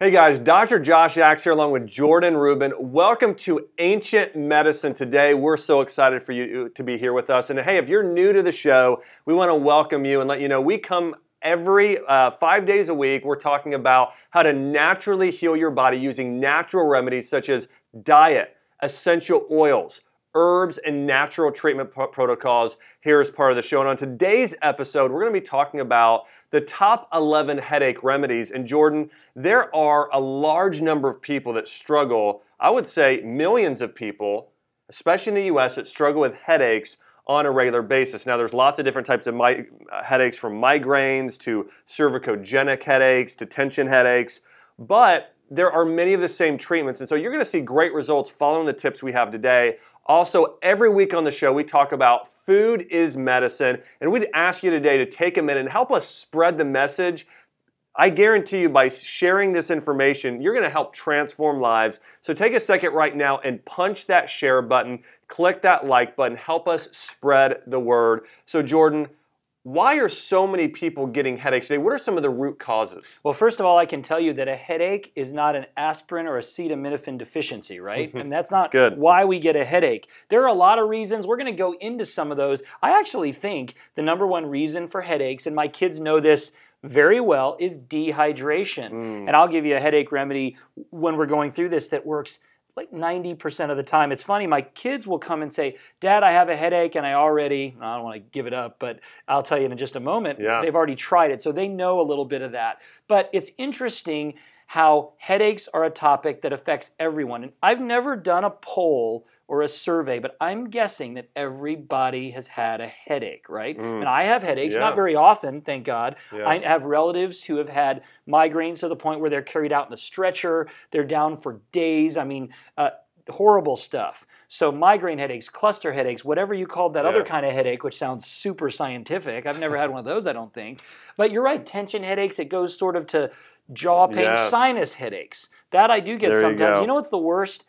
Hey guys, Dr. Josh Axe here along with Jordan Rubin. Welcome to Ancient Medicine today. We're so excited for you to be here with us. And hey, if you're new to the show, we want to welcome you and let you know we come every uh, five days a week. We're talking about how to naturally heal your body using natural remedies such as diet, essential oils herbs and natural treatment protocols here as part of the show. And on today's episode, we're going to be talking about the top 11 headache remedies. And Jordan, there are a large number of people that struggle, I would say millions of people, especially in the US, that struggle with headaches on a regular basis. Now, there's lots of different types of headaches from migraines to cervicogenic headaches to tension headaches, but there are many of the same treatments. And so you're going to see great results following the tips we have today also, every week on the show, we talk about food is medicine, and we'd ask you today to take a minute and help us spread the message. I guarantee you, by sharing this information, you're gonna help transform lives. So take a second right now and punch that share button, click that like button, help us spread the word. So, Jordan, why are so many people getting headaches today? What are some of the root causes? Well, first of all, I can tell you that a headache is not an aspirin or acetaminophen deficiency, right? and that's not that's why we get a headache. There are a lot of reasons. We're going to go into some of those. I actually think the number one reason for headaches, and my kids know this very well, is dehydration. Mm. And I'll give you a headache remedy when we're going through this that works like 90% of the time. It's funny, my kids will come and say, Dad, I have a headache and I already, I don't want to give it up, but I'll tell you in just a moment, yeah. they've already tried it. So they know a little bit of that. But it's interesting how headaches are a topic that affects everyone. And I've never done a poll or a survey, but I'm guessing that everybody has had a headache, right? Mm. And I have headaches, yeah. not very often, thank God. Yeah. I have relatives who have had migraines to the point where they're carried out in a stretcher, they're down for days. I mean, uh, horrible stuff. So migraine headaches, cluster headaches, whatever you called that yeah. other kind of headache, which sounds super scientific. I've never had one of those, I don't think. But you're right, tension headaches, it goes sort of to jaw pain, yes. sinus headaches. That I do get there sometimes. You, you know what's the worst?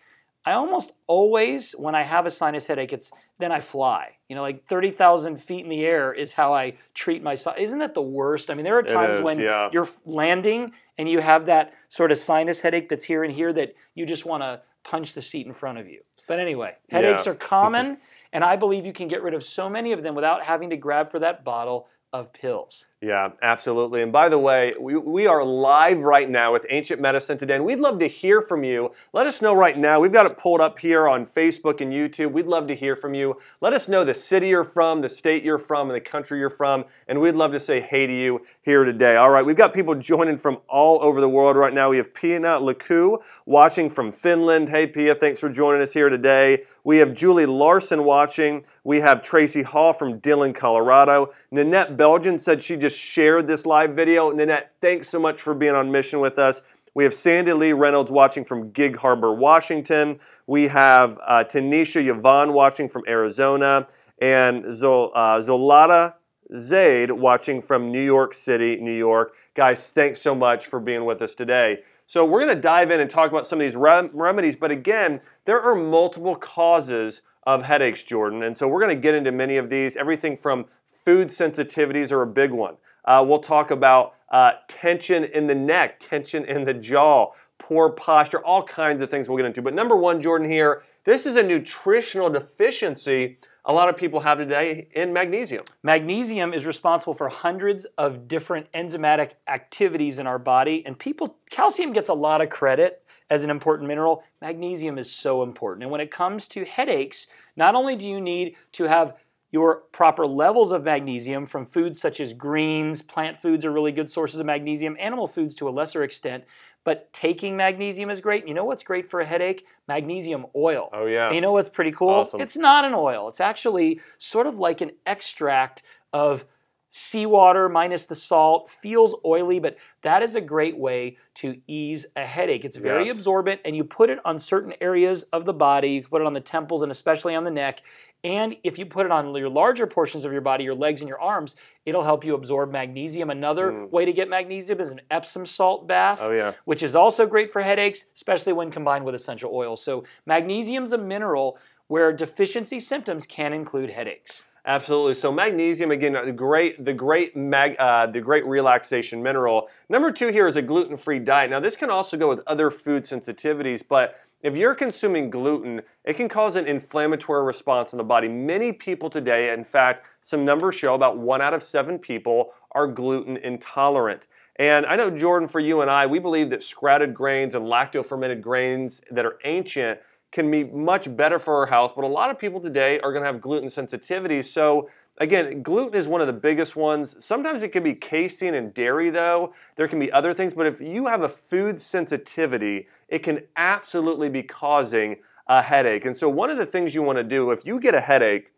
I almost always, when I have a sinus headache, it's then I fly. You know, like 30,000 feet in the air is how I treat my sinus. Isn't that the worst? I mean, there are times is, when yeah. you're landing and you have that sort of sinus headache that's here and here that you just want to punch the seat in front of you. But anyway, headaches yeah. are common, and I believe you can get rid of so many of them without having to grab for that bottle of pills. Yeah, absolutely. And by the way, we, we are live right now with Ancient Medicine today, and we'd love to hear from you. Let us know right now. We've got it pulled up here on Facebook and YouTube. We'd love to hear from you. Let us know the city you're from, the state you're from, and the country you're from, and we'd love to say hey to you here today. All right, we've got people joining from all over the world right now. We have Pia Laku watching from Finland. Hey, Pia, thanks for joining us here today. We have Julie Larson watching. We have Tracy Hall from Dillon, Colorado. Nanette Belgian said she just just shared this live video. And Nanette, thanks so much for being on mission with us. We have Sandy Lee Reynolds watching from Gig Harbor, Washington. We have uh, Tanisha Yvonne watching from Arizona. And Zol- uh, Zolata Zaid watching from New York City, New York. Guys, thanks so much for being with us today. So, we're going to dive in and talk about some of these rem- remedies. But again, there are multiple causes of headaches, Jordan. And so, we're going to get into many of these everything from Food sensitivities are a big one. Uh, we'll talk about uh, tension in the neck, tension in the jaw, poor posture, all kinds of things we'll get into. But number one, Jordan, here, this is a nutritional deficiency a lot of people have today in magnesium. Magnesium is responsible for hundreds of different enzymatic activities in our body, and people, calcium gets a lot of credit as an important mineral. Magnesium is so important. And when it comes to headaches, not only do you need to have your proper levels of magnesium from foods such as greens, plant foods are really good sources of magnesium, animal foods to a lesser extent. But taking magnesium is great. You know what's great for a headache? Magnesium oil. Oh, yeah. you know what's pretty cool? Awesome. It's not an oil, it's actually sort of like an extract of seawater minus the salt feels oily, but that is a great way to ease a headache. It's very yes. absorbent, and you put it on certain areas of the body. You can put it on the temples and especially on the neck. And if you put it on your larger portions of your body, your legs and your arms, it'll help you absorb magnesium. Another mm. way to get magnesium is an Epsom salt bath, oh, yeah. which is also great for headaches, especially when combined with essential oils. So magnesium is a mineral where deficiency symptoms can include headaches. Absolutely. So magnesium again, the great, the great mag, uh, the great relaxation mineral. Number two here is a gluten-free diet. Now this can also go with other food sensitivities, but if you're consuming gluten, it can cause an inflammatory response in the body. Many people today, in fact, some numbers show about one out of seven people are gluten intolerant. And I know Jordan, for you and I, we believe that sprouted grains and lacto-fermented grains that are ancient can be much better for our health, but a lot of people today are going to have gluten sensitivity. So again, gluten is one of the biggest ones. Sometimes it can be casein and dairy though. There can be other things, but if you have a food sensitivity, it can absolutely be causing a headache. And so one of the things you want to do if you get a headache,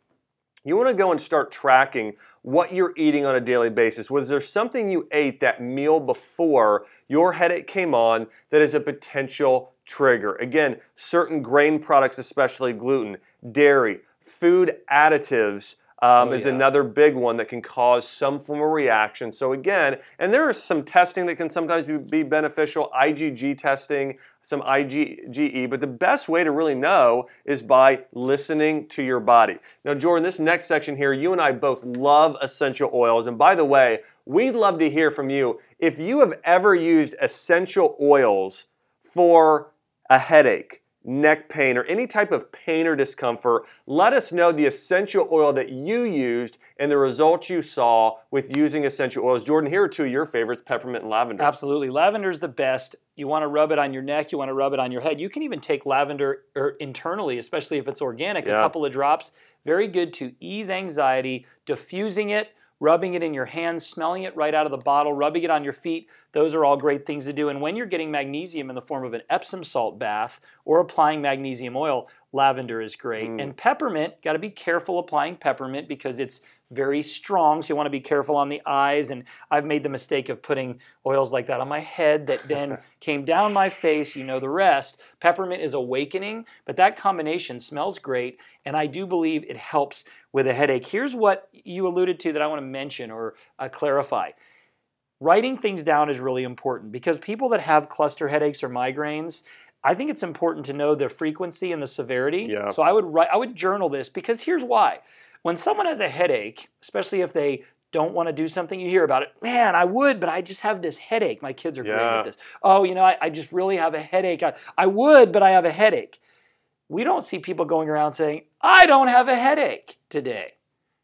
you want to go and start tracking what you're eating on a daily basis. Was there something you ate that meal before your headache came on that is a potential trigger. Again, certain grain products, especially gluten, dairy, food additives um, oh, is yeah. another big one that can cause some form of reaction. So again, and there is some testing that can sometimes be beneficial, IgG testing, some IgE, but the best way to really know is by listening to your body. Now, Jordan, this next section here, you and I both love essential oils. And by the way, we'd love to hear from you. If you have ever used essential oils for a headache, neck pain, or any type of pain or discomfort, let us know the essential oil that you used and the results you saw with using essential oils. Jordan, here are two of your favorites peppermint and lavender. Absolutely. Lavender is the best. You want to rub it on your neck, you want to rub it on your head. You can even take lavender er, internally, especially if it's organic, yeah. a couple of drops. Very good to ease anxiety, diffusing it rubbing it in your hands, smelling it right out of the bottle, rubbing it on your feet. Those are all great things to do. And when you're getting magnesium in the form of an Epsom salt bath or applying magnesium oil, Lavender is great. Mm. And peppermint, got to be careful applying peppermint because it's very strong, so you want to be careful on the eyes. And I've made the mistake of putting oils like that on my head that then came down my face. You know the rest. Peppermint is awakening, but that combination smells great, and I do believe it helps with a headache. Here's what you alluded to that I want to mention or uh, clarify. Writing things down is really important because people that have cluster headaches or migraines, I think it's important to know the frequency and the severity. Yeah. So I would write, I would journal this because here's why. When someone has a headache, especially if they don't want to do something, you hear about it. Man, I would, but I just have this headache. My kids are yeah. great at this. Oh, you know, I, I just really have a headache. I, I would, but I have a headache. We don't see people going around saying, I don't have a headache today.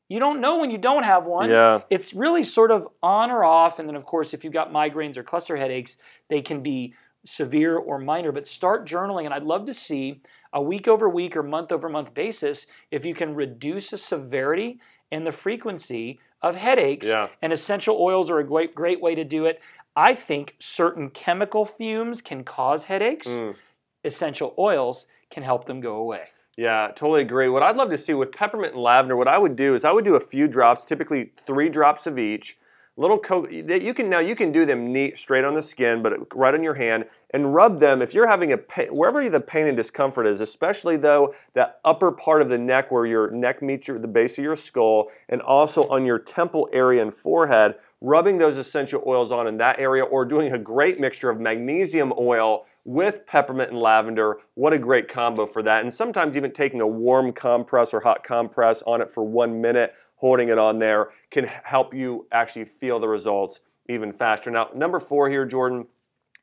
You don't know when you don't have one. Yeah. It's really sort of on or off. And then, of course, if you've got migraines or cluster headaches, they can be severe or minor, but start journaling. And I'd love to see a week over week or month over month basis if you can reduce the severity and the frequency of headaches. Yeah. And essential oils are a great, great way to do it. I think certain chemical fumes can cause headaches. Mm. Essential oils can help them go away. Yeah, totally agree. What I'd love to see with peppermint and lavender, what I would do is I would do a few drops, typically three drops of each little co- you can now you can do them neat straight on the skin but right on your hand and rub them if you're having a pain wherever the pain and discomfort is especially though that upper part of the neck where your neck meets your, the base of your skull and also on your temple area and forehead rubbing those essential oils on in that area or doing a great mixture of magnesium oil with peppermint and lavender. What a great combo for that. And sometimes even taking a warm compress or hot compress on it for one minute holding it on there can help you actually feel the results even faster. Now, number four here, Jordan,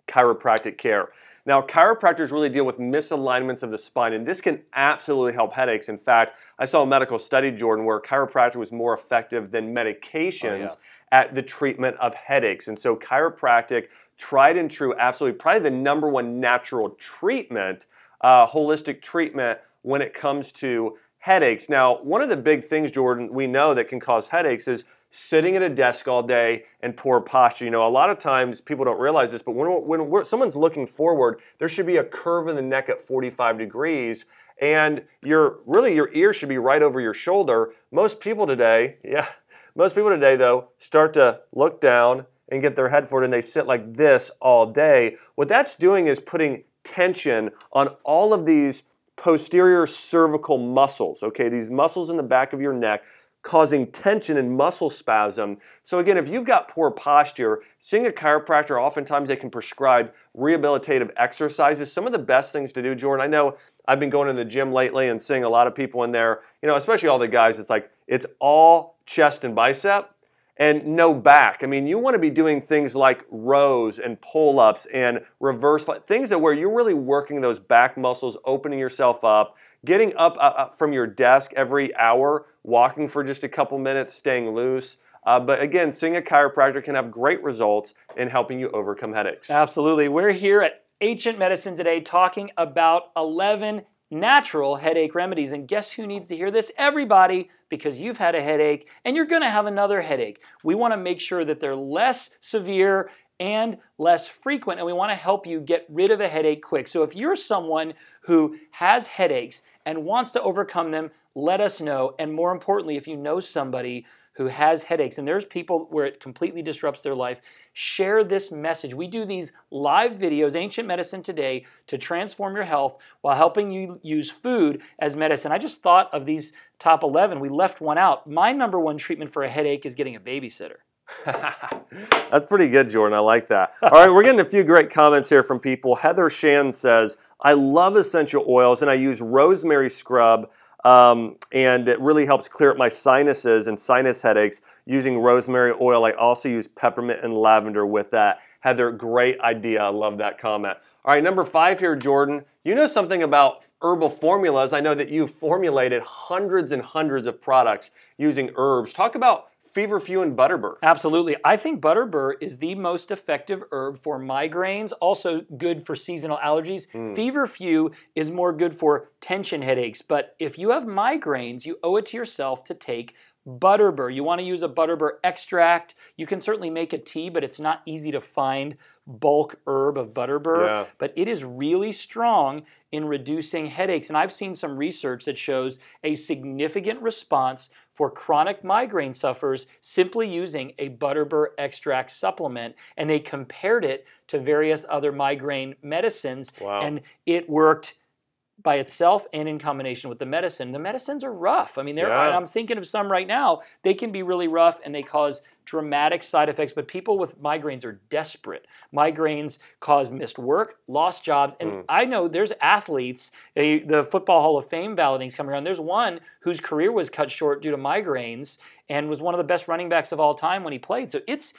chiropractic care. Now, chiropractors really deal with misalignments of the spine, and this can absolutely help headaches. In fact, I saw a medical study, Jordan, where chiropractic was more effective than medications oh, yeah. at the treatment of headaches. And so, chiropractic, tried and true, absolutely probably the number one natural treatment, uh, holistic treatment when it comes to headaches. Now, one of the big things, Jordan, we know that can cause headaches is sitting at a desk all day and poor posture. You know, a lot of times people don't realize this, but when, when someone's looking forward, there should be a curve in the neck at 45 degrees and your really your ear should be right over your shoulder. Most people today, yeah, most people today though start to look down and get their head forward and they sit like this all day. What that's doing is putting tension on all of these posterior cervical muscles, okay? These muscles in the back of your neck causing tension and muscle spasm. So again, if you've got poor posture, seeing a chiropractor, oftentimes they can prescribe rehabilitative exercises. Some of the best things to do, Jordan, I know I've been going to the gym lately and seeing a lot of people in there, you know, especially all the guys, it's like, it's all chest and bicep and no back. I mean, you want to be doing things like rows and pull ups and reverse things that where you're really working those back muscles, opening yourself up, getting up, up uh, uh, from your desk every hour, walking for just a couple minutes, staying loose. Uh, but again, seeing a chiropractor can have great results in helping you overcome headaches. Absolutely. We're here at Ancient Medicine today talking about 11 natural headache remedies. And guess who needs to hear this? Everybody, because you've had a headache and you're going to have another headache. We want to make sure that they're less severe and less frequent, and we want to help you get rid of a headache quick. So if you're someone who has headaches and wants to overcome them, let us know. And more importantly, if you know somebody who has headaches, and there's people where it completely disrupts their life, Share this message. We do these live videos, Ancient Medicine Today, to transform your health while helping you use food as medicine. I just thought of these top 11. We left one out. My number one treatment for a headache is getting a babysitter. That's pretty good, Jordan. I like that. All right, we're getting a few great comments here from people. Heather Shan says, I love essential oils and I use rosemary scrub um, and it really helps clear up my sinuses and sinus headaches using rosemary oil. I also use peppermint and lavender with that. Heather, great idea. I love that comment. All right, number five here, Jordan. You know something about herbal formulas. I know that you've formulated hundreds and hundreds of products using herbs. Talk about feverfew and butterbur. Absolutely. I think butterbur is the most effective herb for migraines, also good for seasonal allergies. Mm. Feverfew is more good for tension headaches, but if you have migraines, you owe it to yourself to take Butterbur, you want to use a butterbur extract. You can certainly make a tea, but it's not easy to find bulk herb of butterbur. Yeah. But it is really strong in reducing headaches. And I've seen some research that shows a significant response for chronic migraine sufferers simply using a butterbur extract supplement. And they compared it to various other migraine medicines. Wow. And it worked by itself and in combination with the medicine. The medicines are rough. I mean, yeah. I'm thinking of some right now. They can be really rough and they cause dramatic side effects, but people with migraines are desperate. Migraines cause missed work, lost jobs, and mm. I know there's athletes, eh, the Football Hall of Fame balloting's coming around. There's one whose career was cut short due to migraines and was one of the best running backs of all time when he played. So it's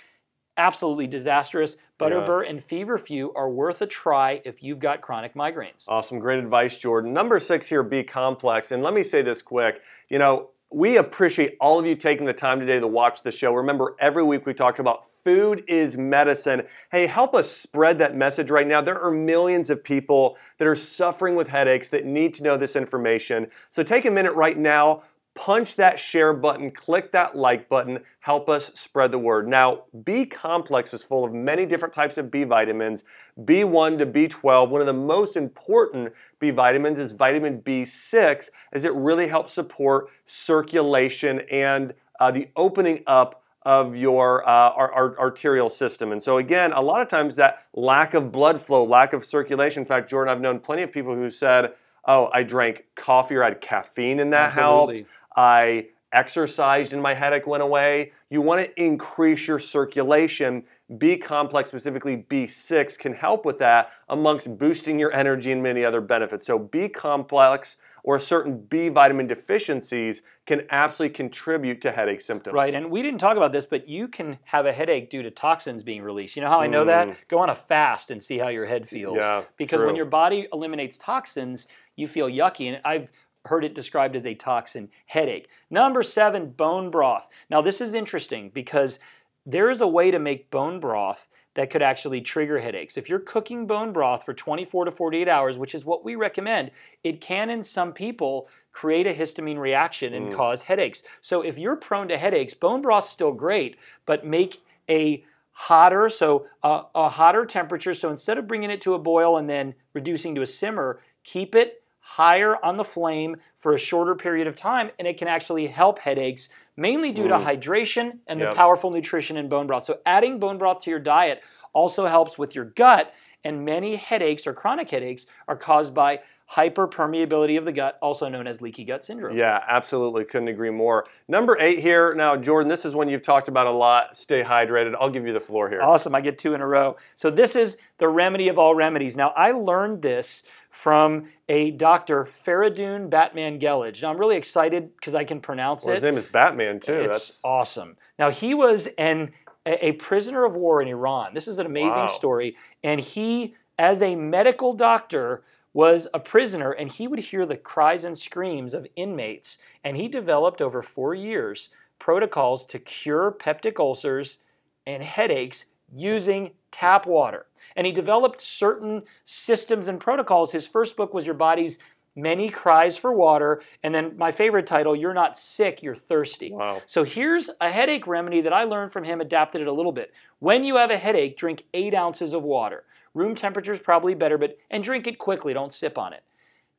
absolutely disastrous. Butterbur yeah. and Feverfew are worth a try if you've got chronic migraines. Awesome, great advice, Jordan. Number six here, B complex. And let me say this quick. You know, we appreciate all of you taking the time today to watch the show. Remember, every week we talk about food is medicine. Hey, help us spread that message right now. There are millions of people that are suffering with headaches that need to know this information. So take a minute right now punch that share button, click that like button, help us spread the word. Now, B complex is full of many different types of B vitamins, B1 to B12. One of the most important B vitamins is vitamin B6 as it really helps support circulation and uh, the opening up of your uh, arterial system. And so again, a lot of times that lack of blood flow, lack of circulation. In fact, Jordan, I've known plenty of people who said, "Oh, I drank coffee or I had caffeine, and that Absolutely. helped." I exercised and my headache went away. You want to increase your circulation. B complex, specifically B6, can help with that amongst boosting your energy and many other benefits. So, B complex or certain B vitamin deficiencies can absolutely contribute to headache symptoms. Right, and we didn't talk about this, but you can have a headache due to toxins being released. You know how I know mm. that? Go on a fast and see how your head feels. Yeah, because true. when your body eliminates toxins, you feel yucky. And I've heard it described as a toxin headache. Number seven, bone broth. Now, this is interesting because there is a way to make bone broth that could actually trigger headaches. If you're cooking bone broth for 24 to 48 hours, which is what we recommend, it can in some people create a histamine reaction and mm. cause headaches. So if you're prone to headaches, bone broth is still great, but make a hotter, so a, a hotter temperature. So instead of bringing it to a boil and then reducing to a simmer, keep it higher on the flame for a shorter period of time, and it can actually help headaches, mainly due to mm. hydration and yep. the powerful nutrition in bone broth. So, adding bone broth to your diet also helps with your gut, and many headaches or chronic headaches are caused by hyperpermeability of the gut, also known as leaky gut syndrome. Yeah, absolutely. Couldn't agree more. Number eight here. Now, Jordan, this is one you've talked about a lot. Stay hydrated. I'll give you the floor here. Awesome. I get two in a row. So, this is the remedy of all remedies. Now, I learned this from a Dr. Faradun Batman Gellage. Now, I'm really excited because I can pronounce well, it. His name is Batman, too. It's That's... awesome. Now, he was an, a prisoner of war in Iran. This is an amazing wow. story. And he, as a medical doctor, was a prisoner and he would hear the cries and screams of inmates. And he developed over four years protocols to cure peptic ulcers and headaches using tap water. And he developed certain systems and protocols. His first book was Your Body's Many Cries for Water, and then my favorite title, You're Not Sick, You're Thirsty. Wow. So here's a headache remedy that I learned from him, adapted it a little bit. When you have a headache, drink eight ounces of water. Room temperature is probably better, but and drink it quickly, don't sip on it.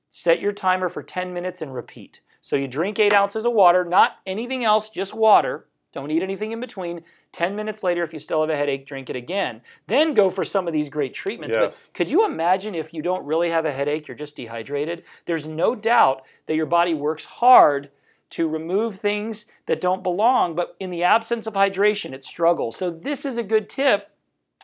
Set your timer for 10 minutes and repeat. So you drink eight ounces of water, not anything else, just water. Don't eat anything in between. 10 minutes later, if you still have a headache, drink it again. Then go for some of these great treatments. Yes. But could you imagine if you don't really have a headache, you're just dehydrated? There's no doubt that your body works hard to remove things that don't belong, but in the absence of hydration, it struggles. So, this is a good tip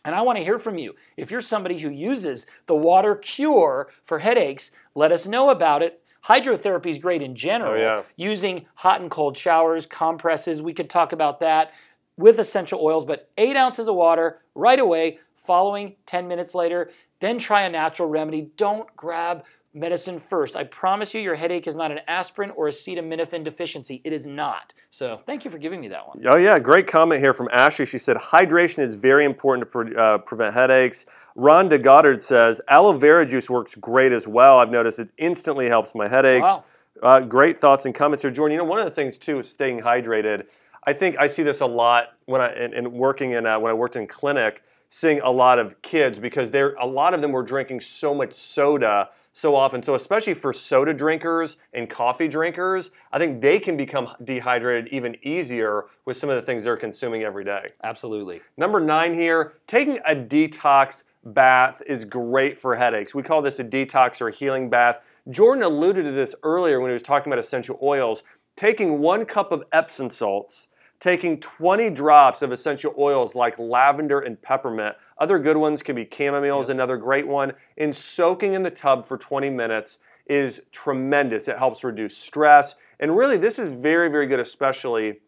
and I want to hear from you. If you're somebody who uses the water cure for headaches, let us know about it. Hydrotherapy is great in general. Oh, yeah. Using hot and cold showers, compresses, we could talk about that with essential oils, but eight ounces of water right away, following 10 minutes later, then try a natural remedy. Don't grab medicine first. I promise you your headache is not an aspirin or acetaminophen deficiency. It is not. So thank you for giving me that one. Oh yeah, great comment here from Ashley. She said hydration is very important to pre uh, prevent headaches. Rhonda Goddard says aloe vera juice works great as well. I've noticed it instantly helps my headaches. Wow. Uh, great thoughts and comments here, Jordan. You know, one of the things too is staying hydrated. I think I see this a lot when I in, in working in uh, when I worked in clinic, seeing a lot of kids because they a lot of them were drinking so much soda so often. So especially for soda drinkers and coffee drinkers, I think they can become dehydrated even easier with some of the things they're consuming every day. Absolutely. Number nine here, taking a detox bath is great for headaches. We call this a detox or a healing bath. Jordan alluded to this earlier when he was talking about essential oils. Taking one cup of Epsom salts taking 20 drops of essential oils like lavender and peppermint. Other good ones can be chamomile is another great one. And soaking in the tub for 20 minutes is tremendous. It helps reduce stress. And really, this is very, very good, especially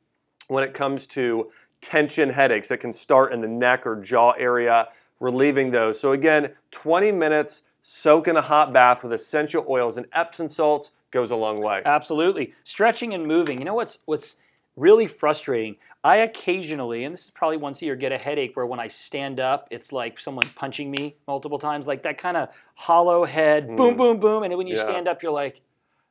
when it comes to tension headaches that can start in the neck or jaw area, relieving those. So again, 20 minutes, soak in a hot bath with essential oils and Epsom salts goes a long way. Absolutely. Stretching and moving. You know what's what's really frustrating. I occasionally, and this is probably once a year, get a headache where when I stand up, it's like someone's punching me multiple times, like that kind of hollow head, mm. boom, boom, boom. And then when you yeah. stand up, you're like,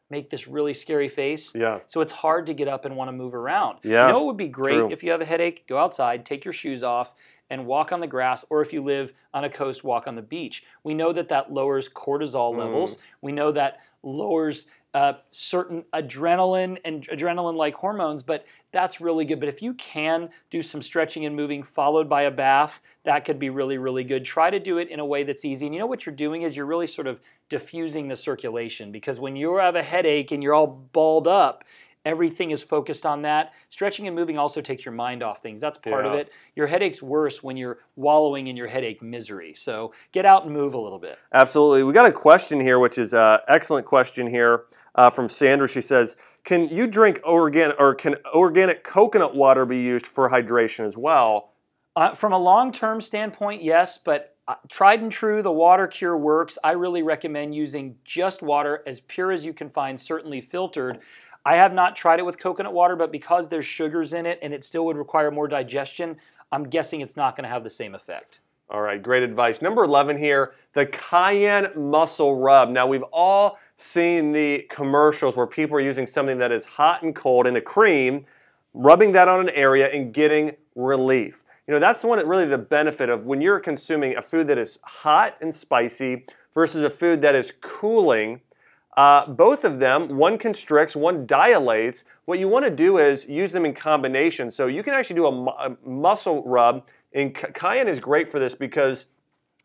make this really scary face. Yeah. So it's hard to get up and want to move around. Yeah. You know it would be great True. if you have a headache, go outside, take your shoes off, and walk on the grass, or if you live on a coast, walk on the beach. We know that that lowers cortisol levels. Mm. We know that lowers uh, certain adrenaline and adrenaline like hormones, but that's really good. But if you can do some stretching and moving followed by a bath, that could be really, really good. Try to do it in a way that's easy. And you know what you're doing is you're really sort of diffusing the circulation because when you have a headache and you're all balled up, Everything is focused on that. Stretching and moving also takes your mind off things. That's part yeah. of it. Your headache's worse when you're wallowing in your headache misery. So get out and move a little bit. Absolutely. We got a question here, which is an uh, excellent question here uh, from Sandra. She says, "Can you drink organic or can organic coconut water be used for hydration as well?" Uh, from a long-term standpoint, yes, but uh, tried and true, the water cure works. I really recommend using just water as pure as you can find, certainly filtered, I have not tried it with coconut water, but because there's sugars in it and it still would require more digestion, I'm guessing it's not going to have the same effect. All right, great advice. Number 11 here, the cayenne muscle rub. Now, we've all seen the commercials where people are using something that is hot and cold in a cream, rubbing that on an area and getting relief. You know, that's one really the benefit of when you're consuming a food that is hot and spicy versus a food that is cooling uh, both of them, one constricts, one dilates. What you want to do is use them in combination. So you can actually do a, mu a muscle rub, and cayenne is great for this because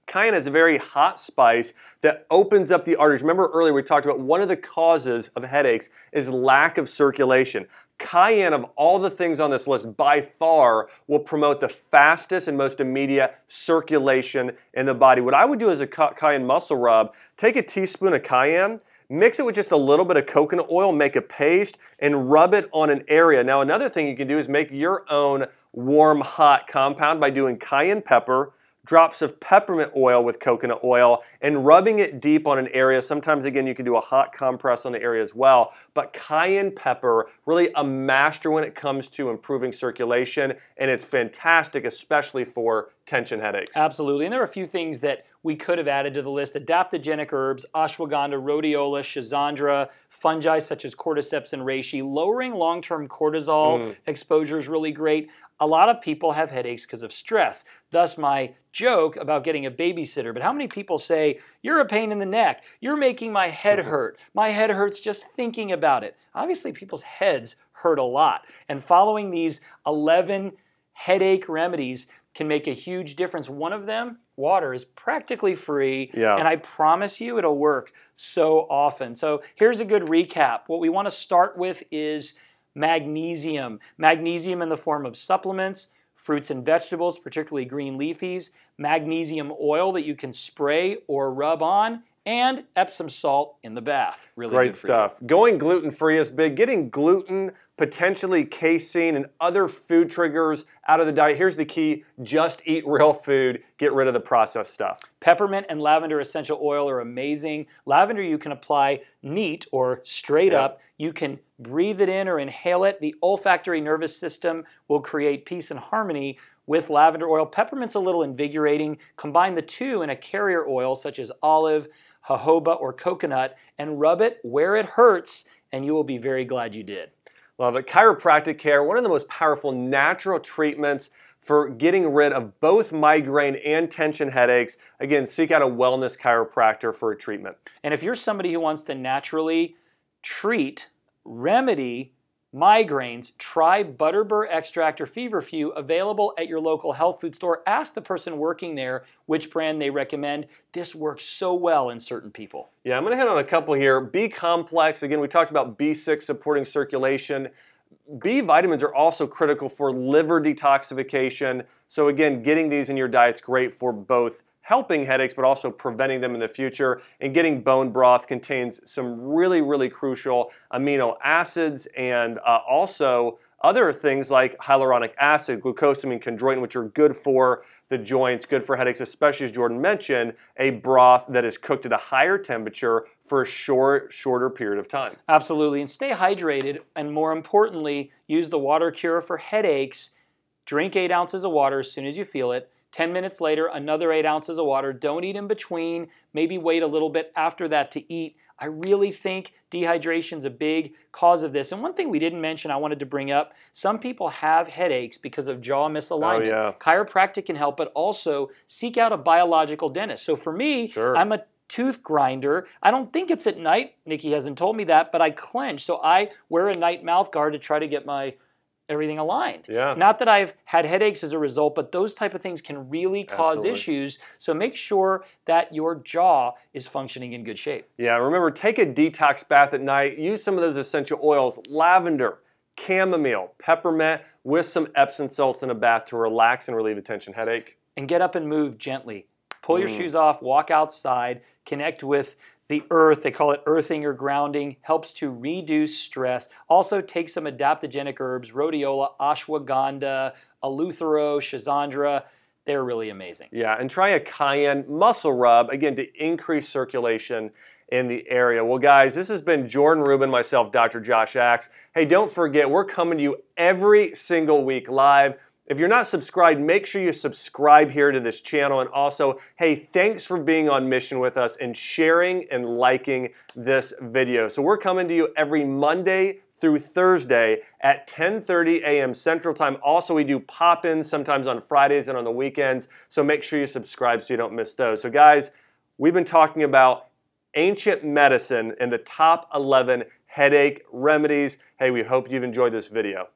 cayenne is a very hot spice that opens up the arteries. Remember earlier we talked about one of the causes of headaches is lack of circulation. Cayenne, of all the things on this list, by far will promote the fastest and most immediate circulation in the body. What I would do as a cayenne muscle rub, take a teaspoon of cayenne, Mix it with just a little bit of coconut oil, make a paste, and rub it on an area. Now, another thing you can do is make your own warm hot compound by doing cayenne pepper, drops of peppermint oil with coconut oil and rubbing it deep on an area. Sometimes, again, you can do a hot compress on the area as well. But cayenne pepper, really a master when it comes to improving circulation, and it's fantastic, especially for tension headaches. Absolutely. And there are a few things that we could have added to the list adaptogenic herbs, ashwagandha, rhodiola, schizandra, fungi such as cordyceps and reishi. Lowering long-term cortisol mm. exposure is really great. A lot of people have headaches because of stress. Thus, my joke about getting a babysitter. But how many people say, You're a pain in the neck. You're making my head hurt. My head hurts just thinking about it. Obviously, people's heads hurt a lot. And following these 11 headache remedies can make a huge difference. One of them, water, is practically free. Yeah. And I promise you, it'll work so often. So, here's a good recap. What we want to start with is magnesium. Magnesium in the form of supplements, fruits and vegetables, particularly green leafies, magnesium oil that you can spray or rub on, and Epsom salt in the bath. Really great stuff. You. Going gluten free is big. Getting gluten, potentially casein, and other food triggers out of the diet. Here's the key: just eat real food. Get rid of the processed stuff. Peppermint and lavender essential oil are amazing. Lavender you can apply neat or straight yep. up. You can breathe it in or inhale it. The olfactory nervous system will create peace and harmony with lavender oil. Peppermint's a little invigorating. Combine the two in a carrier oil such as olive jojoba, or coconut and rub it where it hurts, and you will be very glad you did. Love it. Chiropractic care, one of the most powerful natural treatments for getting rid of both migraine and tension headaches. Again, seek out a wellness chiropractor for a treatment. And if you're somebody who wants to naturally treat, remedy migraines, try Butterbur Extract or Feverfew available at your local health food store. Ask the person working there which brand they recommend. This works so well in certain people. Yeah, I'm going to hit on a couple here. B complex, again, we talked about B6 supporting circulation. B vitamins are also critical for liver detoxification. So again, getting these in your diet is great for both helping headaches, but also preventing them in the future. And getting bone broth contains some really, really crucial amino acids and uh, also other things like hyaluronic acid, glucosamine, chondroitin, which are good for the joints, good for headaches, especially as Jordan mentioned, a broth that is cooked at a higher temperature for a short, shorter period of time. Absolutely, and stay hydrated, and more importantly, use the water cure for headaches. Drink eight ounces of water as soon as you feel it. 10 minutes later, another eight ounces of water. Don't eat in between. Maybe wait a little bit after that to eat. I really think dehydration is a big cause of this. And one thing we didn't mention, I wanted to bring up, some people have headaches because of jaw misalignment. Oh, yeah. Chiropractic can help, but also seek out a biological dentist. So for me, sure. I'm a tooth grinder. I don't think it's at night. Nikki hasn't told me that, but I clench. So I wear a night mouth guard to try to get my everything aligned. Yeah. Not that I've had headaches as a result, but those type of things can really cause Absolutely. issues. So make sure that your jaw is functioning in good shape. Yeah, remember take a detox bath at night. Use some of those essential oils, lavender, chamomile, peppermint with some Epsom salts in a bath to relax and relieve a tension headache. And get up and move gently. Pull mm. your shoes off, walk outside, connect with the earth, they call it earthing or grounding, helps to reduce stress. Also, take some adaptogenic herbs, rhodiola, ashwagandha, eleuthero, schizandra. They're really amazing. Yeah, and try a cayenne muscle rub, again, to increase circulation in the area. Well, guys, this has been Jordan Rubin, myself, Dr. Josh Axe. Hey, don't forget, we're coming to you every single week live if you're not subscribed, make sure you subscribe here to this channel. And also, hey, thanks for being on mission with us and sharing and liking this video. So we're coming to you every Monday through Thursday at 10:30 a.m. Central Time. Also, we do pop-ins sometimes on Fridays and on the weekends. So make sure you subscribe so you don't miss those. So guys, we've been talking about ancient medicine and the top 11 headache remedies. Hey, we hope you've enjoyed this video.